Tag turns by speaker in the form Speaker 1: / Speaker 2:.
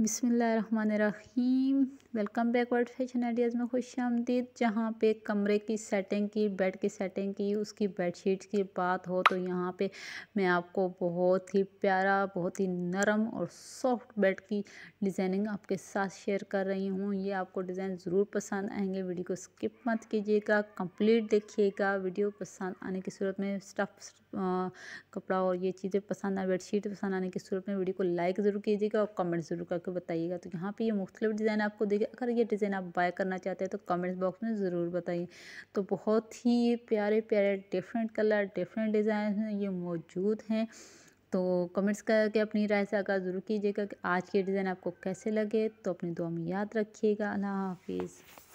Speaker 1: बिसमीम welcome back fashion ideas में खुश आमदीद जहाँ पे कमरे की सेटिंग की बेड की सेटिंग की उसकी बेडशीट की बात हो तो यहाँ पे मैं आपको बहुत ही प्यारा बहुत ही नरम और सॉफ्ट बेड की डिज़ाइनिंग आपके साथ शेयर कर रही हूँ ये आपको डिज़ाइन ज़रूर पसंद आएंगे वीडियो को स्किप मत कीजिएगा कम्प्लीट देखिएगा वीडियो पसंद आने की सूरत में स्टफ़ कपड़ा और ये चीज़ें पसंद आए बेडशीट पसंद आने की सूरत में वीडियो को लाइक ज़रूर कीजिएगा और कमेंट ज़रूर कर करके बताइएगा तो यहाँ पे ये मुख्तलिफ डिज़ाइन आपको देखे अगर ये डिज़ाइन आप बाय करना चाहते हैं तो कमेंट्स बॉक्स में ज़रूर बताइए तो बहुत ही प्यारे प्यारे डिफरेंट कलर डिफरेंट डिज़ाइन हैं ये मौजूद हैं तो कमेंट्स करके अपनी राय से आगा ज़रूर कीजिएगा कि आज के डिज़ाइन आपको कैसे लगे तो अपनी दुआ में याद रखिएगा अल्लाह हाफिज़